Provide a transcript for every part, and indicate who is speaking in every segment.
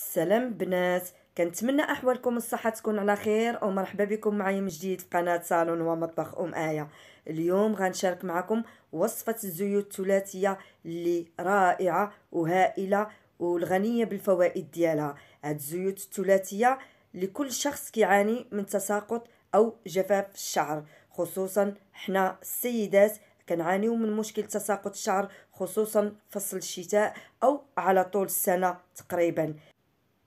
Speaker 1: سلام بنات كنتمنى احوالكم الصحه تكون على خير ومرحبا بكم معايا من جديد في قناه صالون ومطبخ ام ايه اليوم غنشارك معكم وصفه الزيوت الثلاثيه اللي رائعه وهائله والغنيه بالفوائد ديالها هاد الزيوت الثلاثيه لكل شخص كيعاني من تساقط او جفاف الشعر خصوصا حنا السيدات كنعانيو من مشكل تساقط الشعر خصوصا فصل الشتاء او على طول السنه تقريبا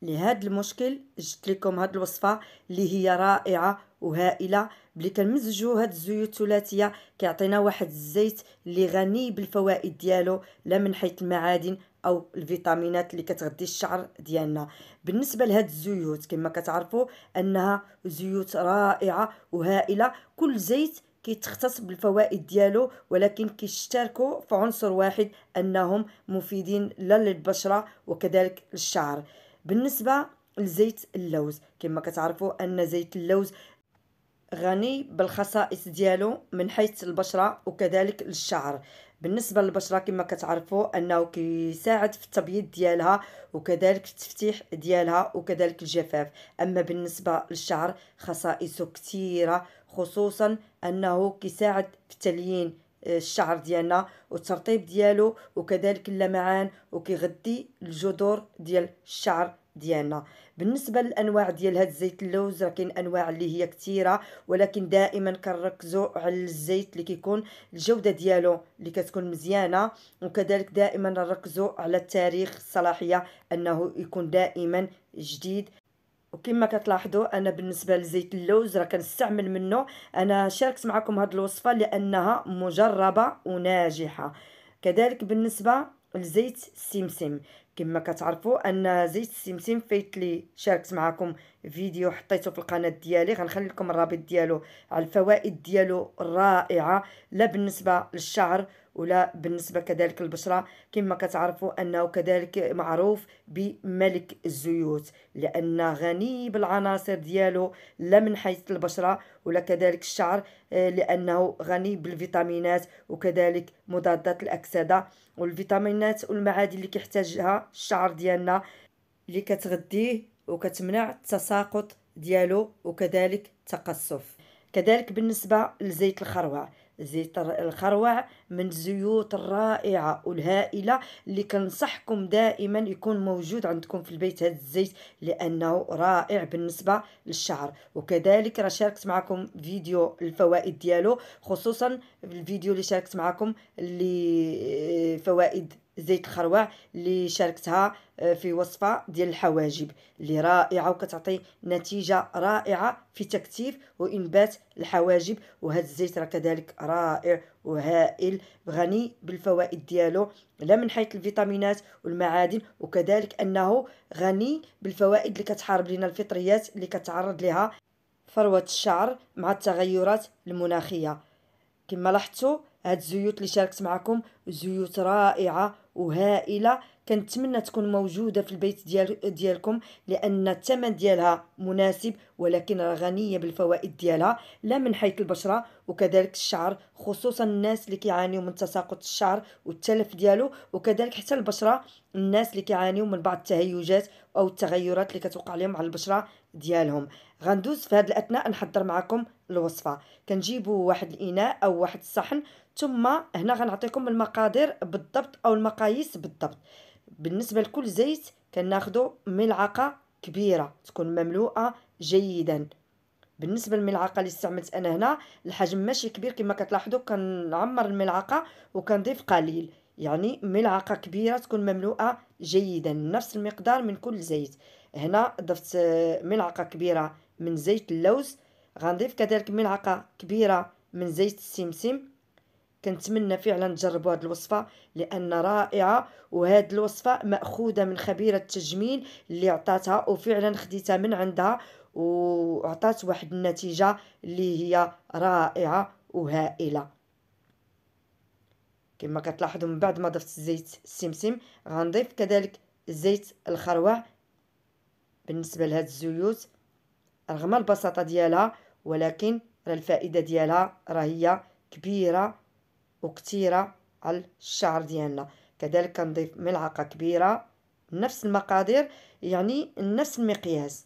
Speaker 1: لهذا المشكل جبت لكم هذه الوصفه اللي هي رائعه وهائله بلي كنمزجو هاد الزيوت الثلاثيه كيعطينا واحد الزيت اللي غني بالفوائد ديالو لا من حيث المعادن او الفيتامينات اللي كتغذي الشعر ديالنا بالنسبه لهاد الزيوت كما كتعرفوا انها زيوت رائعه وهائله كل زيت كيتختص بالفوائد ديالو ولكن كيشتركوا في عنصر واحد انهم مفيدين لا للبشره وكذلك للشعر بالنسبه لزيت اللوز كما كتعرفوا ان زيت اللوز غني بالخصائص ديالو من حيث البشره وكذلك الشعر بالنسبه للبشره كما كتعرفوا انه كيساعد في التبييض ديالها وكذلك التفتيح ديالها وكذلك الجفاف اما بالنسبه للشعر خصائصه كثيره خصوصا انه كيساعد في تليين آه، الشعر ديالنا والترطيب ديالو وكذلك اللمعان وكيغذي الجذور ديال الشعر ديالنا بالنسبه للانواع ديال هاد الزيت اللوز راه كاين انواع اللي هي كثيره ولكن دائما كنركزوا على الزيت اللي كيكون الجوده ديالو اللي كتكون مزيانه وكذلك دائما نركزوا على التاريخ الصلاحيه انه يكون دائما جديد وكما كتلاحظوا انا بالنسبه لزيت اللوز راه كنستعمل منه انا شاركت معكم هذه الوصفه لانها مجربه وناجحه كذلك بالنسبه لزيت السمسم كما كتعرفوا ان زيت السمسم فايت لي شاركت معكم فيديو حطيته في القناه ديالي غنخلي لكم الرابط ديالو على الفوائد ديالو الرائعه لا بالنسبه للشعر ولا بالنسبة كذلك البشرة كما كتعرفوا أنه كذلك معروف بملك الزيوت لأن غني بالعناصر ديالو لا من حيث البشرة ولا كذلك الشعر آه، لأنه غني بالفيتامينات وكذلك مضادات الأكسدة والفيتامينات والمعادن اللي كيحتاجها الشعر ديالنا اللي كتغذيه وكتمنع التساقط ديالو وكذلك التقصف كذلك بالنسبة لزيت الخروع زيت الخروع من الزيوت الرائعة والهائلة اللي كنصحكم دائما يكون موجود عندكم في البيت هذا الزيت لأنه رائع بالنسبة للشعر وكذلك راه شاركت معكم فيديو الفوائد ديالو خصوصا الفيديو اللي شاركت معكم اللي آه، فوائد زيت خروع اللي شاركتها آه، في وصفه ديال الحواجب اللي رائعه وكتعطي نتيجه رائعه في تكثيف وانبات الحواجب وهذا الزيت راه كذلك رائع وهائل غني بالفوائد ديالو لا من حيث الفيتامينات والمعادن وكذلك انه غني بالفوائد اللي كتحارب لنا الفطريات اللي كتعرض لها فروه الشعر مع التغيرات المناخيه كما لاحظتوا هاد الزيوت اللي شاركت معكم زيوت رائعه وهائله كنتمنى تكون موجوده في البيت ديال ديالكم لان الثمن ديالها مناسب ولكن راه غنيه بالفوائد ديالها لا من حيث البشره وكذلك الشعر خصوصا الناس اللي كيعانيو من تساقط الشعر والتلف ديالو وكذلك حتى البشره الناس اللي كيعانيو من بعض التهيجات او التغيرات اللي كتوقع لهم على البشره ديالهم غندوز في هاد الاثناء نحضر معكم الوصفه كنجيبوا واحد الاناء او واحد الصحن ثم هنا غنعطيكم المقادير بالضبط او المقاييس بالضبط بالنسبه لكل زيت كناخذوا ملعقه كبيره تكون مملوءه جيدا بالنسبه للملعقه اللي استعملت انا هنا الحجم ماشي كبير كما كتلاحظوا كنعمر الملعقه وكنضيف قليل يعني ملعقة كبيرة تكون مملوءة جيدا نفس المقدار من كل زيت هنا ضفت آه، ملعقة كبيرة من زيت اللوز غنضيف كذلك ملعقة كبيرة من زيت السمسم كنتمنى فعلا تجربوا هذه الوصفه لان رائعه وهذه الوصفه ماخوذه من خبيره التجميل اللي عطاتها وفعلا خديتها من عندها وعطات واحد النتيجه اللي هي رائعه وهائله كما كتلاحظوا من بعد ما ضفت زيت السمسم غنضيف كذلك زيت الخروع بالنسبه لهاد الزيوت رغم البساطه ديالها ولكن راه الفائده ديالها راه هي كبيره وكثيره على الشعر ديالنا كذلك كنضيف ملعقه كبيره نفس المقادير يعني نفس المقياس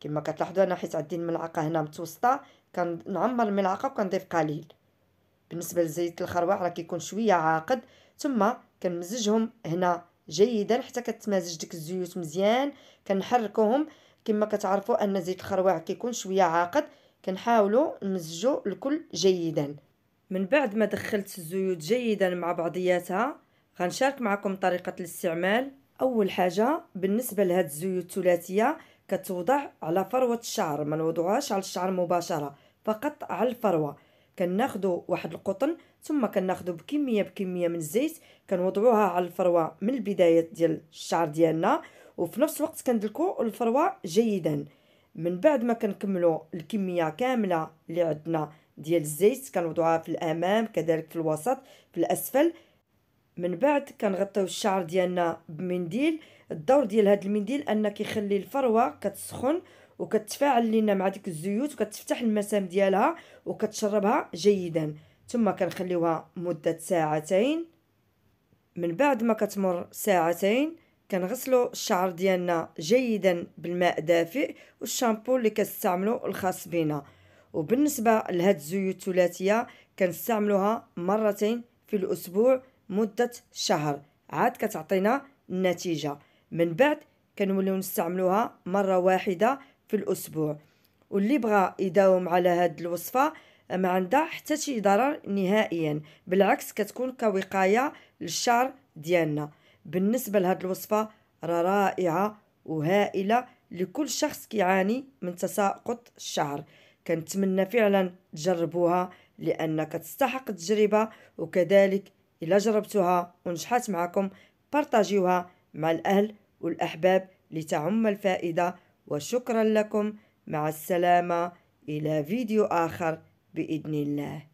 Speaker 1: كما كتلاحظوا انا حيت عندي الملعقه هنا متوسطه كنعمر الملعقه وكنضيف قليل بالنسبه لزيت الخروع راه كيكون شويه عاقد ثم كنمزجهم هنا جيدا حتى كتمازج ديك الزيوت مزيان كنحركوهم كما كتعرفوا ان زيت الخروع كيكون شويه عاقد كنحاولوا نمزجو الكل جيدا من بعد ما دخلت الزيوت جيدا مع بعضياتها غنشارك معكم طريقه الاستعمال اول حاجه بالنسبه لهاد الزيوت الثلاثيه كتوضع على فروه الشعر ما نوضعهاش على الشعر مباشره فقط على الفروه كناخدو واحد القطن ثم كناخدو بكميه بكميه من الزيت كنوضعوها على الفروه من البدايه ديال الشعر ديالنا وفي نفس الوقت كندلكو الفروه جيدا من بعد ما كنكملوا الكميه كامله اللي عندنا ديال الزيت كنوضعوها في الامام كذلك في الوسط في الاسفل من بعد كنغطيو الشعر ديالنا بمنديل الدور ديال هذا المنديل ان كيخلي الفروه كتسخن وكتفاعل لينا مع ديك الزيوت وكتفتح المسام ديالها وكتشربها جيدا ثم كنخليوها مده ساعتين من بعد ما كتمر ساعتين كنغسلو الشعر ديالنا جيدا بالماء دافئ والشامبو اللي كنستعملو الخاص بنا وبالنسبه لهاد الزيوت الثلاثيه كنستعملوها مرتين في الاسبوع مده شهر عاد كتعطينا النتيجه من بعد كنوليو نستعملوها مره واحده في الأسبوع واللي بغى يداوم على هاد الوصفة ما عندها حتى شي ضرر نهائيا بالعكس كتكون كوقاية للشعر ديالنا بالنسبة لهاد الوصفة راه رائعة وهائلة لكل شخص كيعاني من تساقط الشعر كنتمنى فعلا تجربوها لان كتستحق التجربه وكذلك الا جربتوها ونجحت معكم بارطاجيوها مع الاهل والاحباب لتعم الفائده وشكرا لكم مع السلامة إلى فيديو آخر بإذن الله